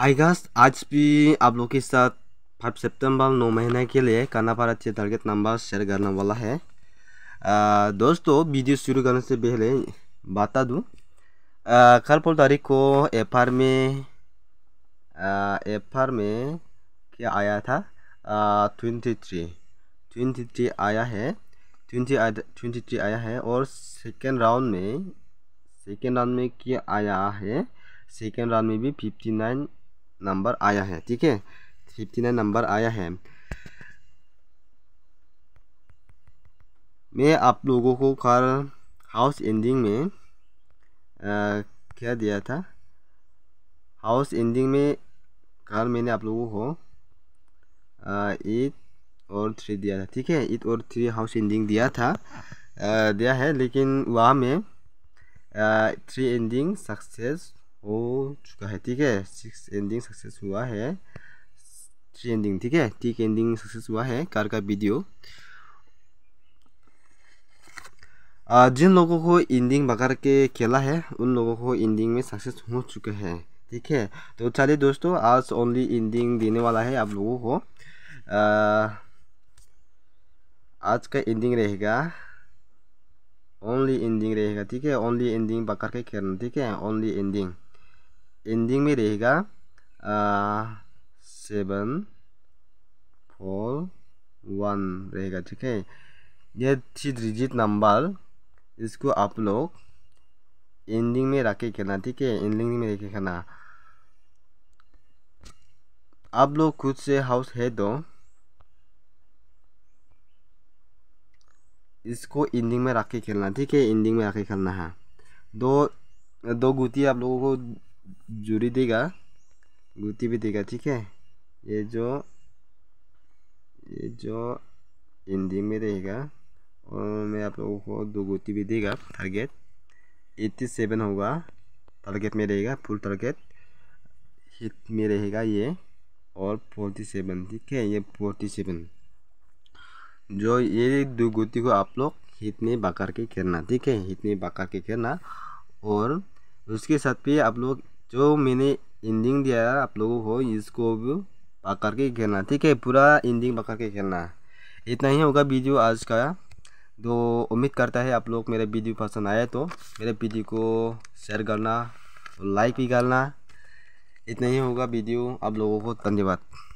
हाय गास आज भी आप लोग के साथ फाइव सितंबर नौ महीने के लिए कानापारा अच्छे टारगेट नंबर शेयर करने वाला है आ, दोस्तों वीडियो शुरू करने से पहले बता दूँ कल पोल तारीख को एफ आर में एफ आर में क्या आया था ट्वेंटी थ्री ट्वेंटी थ्री आया है ट्वेंटी ट्वेंटी थ्री आया है और सेकेंड राउंड में सेकेंड राउंड में क्या आया है सेकेंड राउंड में भी फिफ्टी नाइन नंबर आया है ठीक है फिफ्टी नाइन नंबर आया है मैं आप लोगों को कार हाउस एंडिंग में आ, क्या दिया था हाउस एंडिंग में कार मैंने आप लोगों को ईट और थ्री दिया था ठीक है ईट और थ्री हाउस एंडिंग दिया था आ, दिया है लेकिन वहाँ में थ्री एंडिंग सक्सेस हो चुका है ठीक है सिक्स एंडिंग सक्सेस हुआ है थ्री एंडिंग ठीक है थ्री एंडिंग सक्सेस हुआ है कार का वीडियो जिन लोगों को इंडिंग बकर के खेला है उन लोगों को इंडिंग में सक्सेस हो चुके हैं ठीक है तो चलिए दोस्तों आज ओनली इंडिंग देने वाला है आप लोगों को आ, आज का इंडिंग रहेगा ओनली एंडिंग रहेगा ठीक है ओनली एंडिंग बकर के खेलना ठीक है ओनली एंडिंग एंडिंग में रहेगा सेवन फोर वन रहेगा ठीक है यह थ्री डिजिट नंबर इसको आप लोग एंडिंग में रख के करना ठीक है एंडिंग में रखे के करना आप लोग खुद से हाउस है तो इसको एंडिंग में रख के खेलना ठीक है एंडिंग में रख के खेलना है दो दो गुटी आप लोगों को जुड़ी देगा गुती भी देगा ठीक है ये जो ये जो हिंदी में रहेगा और मैं आप लोगों को दो गुती भी देगा टारगेट एट्टी सेवन होगा टारगेट में रहेगा फुल टारगेट हिट में रहेगा ये और फोर्टी सेवन ठीक है ये फोर्टी सेवन जो ये दो गुती को आप लोग हित में बकर के करना ठीक है हित में बकर के करना और उसके साथ भी आप लोग जो मैंने इंडिंग दिया है आप लोगों को इसको पकड़ के खेलना ठीक है पूरा इंडिंग पकड़ के खेलना इतना ही होगा वीडियो आज का तो उम्मीद करता है आप लोग मेरे वीडियो पसंद आए तो मेरे वीडियो को शेयर करना लाइक भी करना इतना ही होगा वीडियो आप लोगों को धन्यवाद